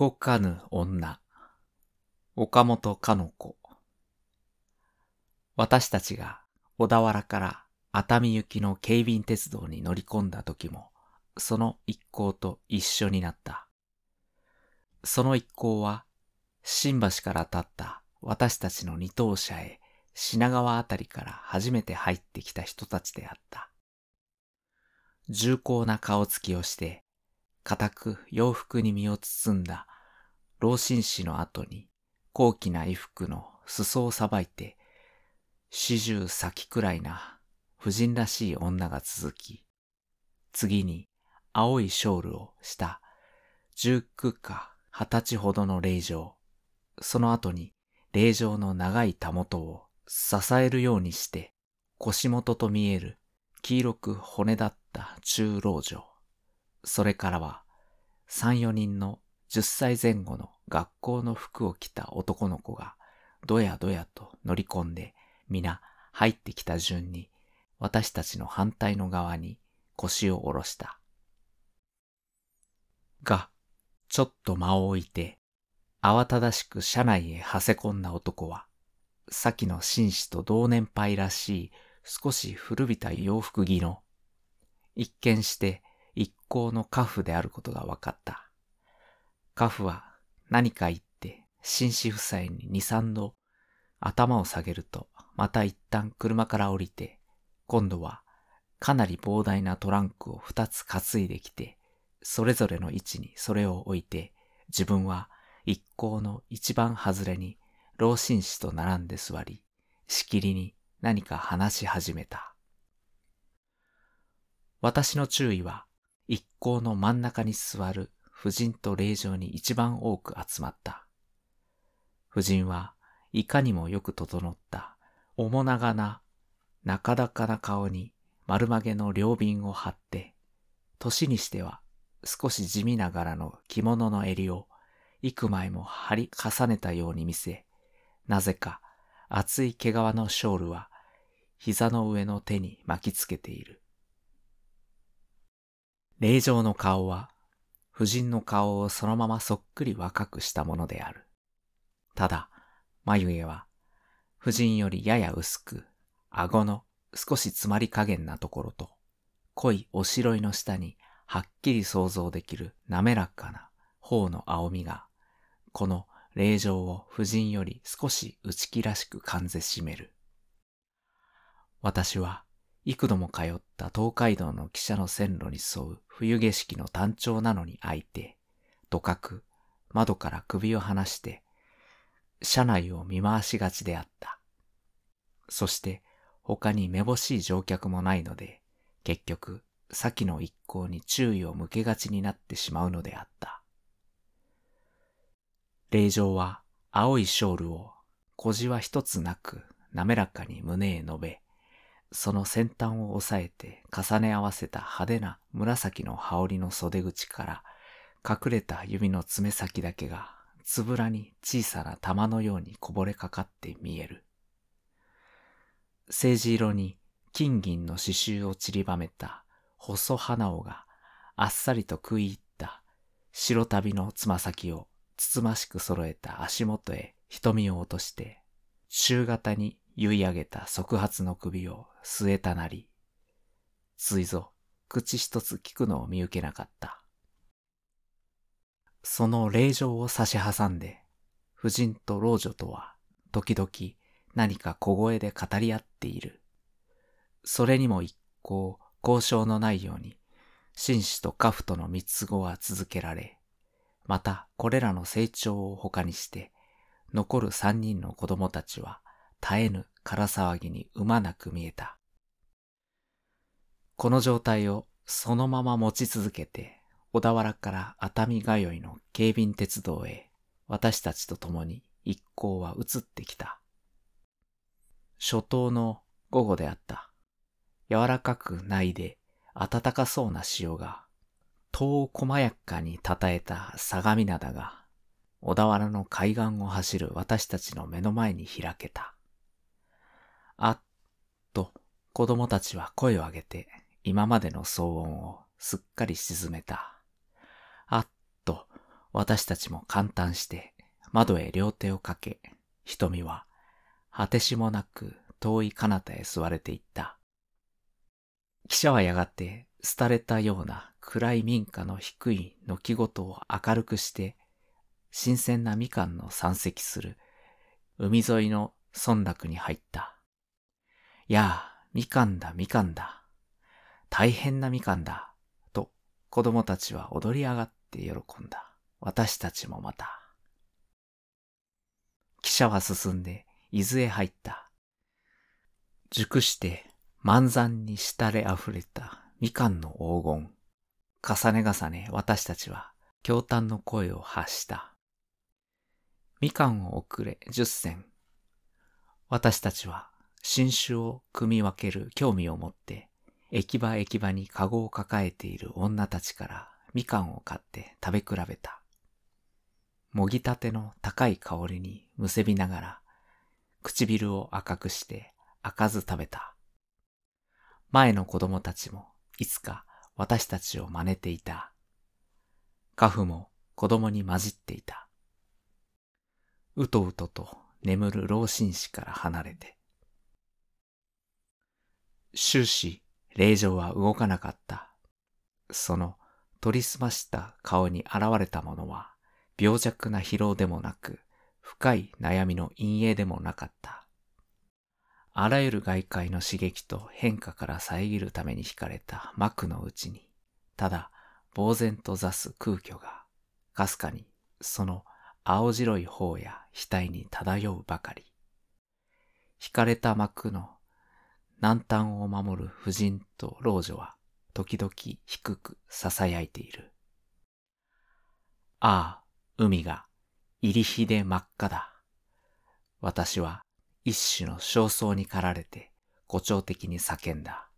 動かぬ女、岡本かの子。私たちが小田原から熱海行きの警備員鉄道に乗り込んだ時も、その一行と一緒になった。その一行は、新橋から立った私たちの二等車へ品川あたりから初めて入ってきた人たちであった。重厚な顔つきをして、固く洋服に身を包んだ老紳士の後に高貴な衣服の裾をさばいて四十先くらいな婦人らしい女が続き次に青いショールをした十九か二十歳ほどの霊場その後に霊場の長いたもとを支えるようにして腰元と見える黄色く骨だった中老女それからは、3、4人の10歳前後の学校の服を着た男の子が、どやどやと乗り込んで、皆入ってきた順に、私たちの反対の側に腰を下ろした。が、ちょっと間を置いて、慌ただしく車内へはせ込んだ男は、先の紳士と同年配らしい少し古びた洋服着の、一見して校のカフであることが分かった。カフは何か言って紳士夫妻に2、3度頭を下げると、また一旦車から降りて、今度はかなり膨大なトランクを2つ担いできて、それぞれの位置にそれを置いて、自分は一行の一番外れに老紳士と並んで座り、しきりに何か話し始めた。私の注意は一行の真ん中に座る夫人と霊場に一番多く集まった。夫人はいかにもよく整った、面長な、中高な顔に丸曲げの両瓶を張って、年にしては少し地味ながらの着物の襟を幾枚も張り重ねたように見せ、なぜか厚い毛皮のショールは膝の上の手に巻きつけている。霊場の顔は、夫人の顔をそのままそっくり若くしたものである。ただ、眉毛は、夫人よりやや薄く、顎の少し詰まり加減なところと、濃いおしろいの下にはっきり想像できる滑らかな頬の青みが、この霊場を夫人より少し内気らしく感じしめる。私は幾度も通った東海道の汽車の線路に沿う冬景色の単調なのに開いて、とかく窓から首を離して、車内を見回しがちであった。そして他にめぼしい乗客もないので、結局、先の一行に注意を向けがちになってしまうのであった。霊場は青いショールを小じは一つなく滑らかに胸へ述べ、その先端を押さえて重ね合わせた派手な紫の羽織の袖口から隠れた指の爪先だけがつぶらに小さな玉のようにこぼれかかって見える。政治色に金銀の刺繍を散りばめた細花尾があっさりと食い入った白旅のつま先をつつましく揃えた足元へ瞳を落として、中型に結い上げた側髪の首を据えたなり、ついぞ、口一つ聞くのを見受けなかった。その令状を差し挟んで、夫人と老女とは、時々何か小声で語り合っている。それにも一向交渉のないように、紳士と家父との三つ子は続けられ、またこれらの成長を他にして、残る三人の子供たちは絶えぬ空騒ぎに馬まなく見えた。この状態をそのまま持ち続けて、小田原から熱海通いの警備鉄道へ、私たちと共に一行は移ってきた。初冬の午後であった。柔らかくないで暖かそうな潮が、遠細やかにたたえた相模灘が、小田原の海岸を走る私たちの目の前に開けた。あっと子供たちは声を上げて今までの騒音をすっかり沈めた。あっと私たちも簡単して窓へ両手をかけ、瞳は果てしもなく遠い彼方へ吸われていった。記者はやがて廃れたような暗い民家の低い軒ごとを明るくして、新鮮なみかんの山積する海沿いの村落に入った。やあ、みかんだみかんだ。大変なみかんだ。と、子供たちは踊り上がって喜んだ。私たちもまた。汽車は進んで、伊豆へ入った。熟して満山にしれ溢れたみかんの黄金。重ね重ね私たちは驚嘆の声を発した。みかんを送れ十銭。私たちは新種を組み分ける興味を持って、駅場駅場にカゴを抱えている女たちからみかんを買って食べ比べた。もぎたての高い香りにむせびながら、唇を赤くして開かず食べた。前の子供たちもいつか私たちを真似ていた。カフも子供に混じっていた。うとうとと眠る老紳士から離れて。終始、令状は動かなかった。その、取り澄ました顔に現れたものは、病弱な疲労でもなく、深い悩みの陰影でもなかった。あらゆる外界の刺激と変化から遮るために惹かれた幕のうちに、ただ、呆然と座す空虚が、かすかに、その青白い方や額に漂うばかり。惹かれた幕の南端を守る婦人と老女は、時々低く囁いている。ああ、海が、入り火で真っ赤だ。私は、一種の焦燥に駆られて、誇張的に叫んだ。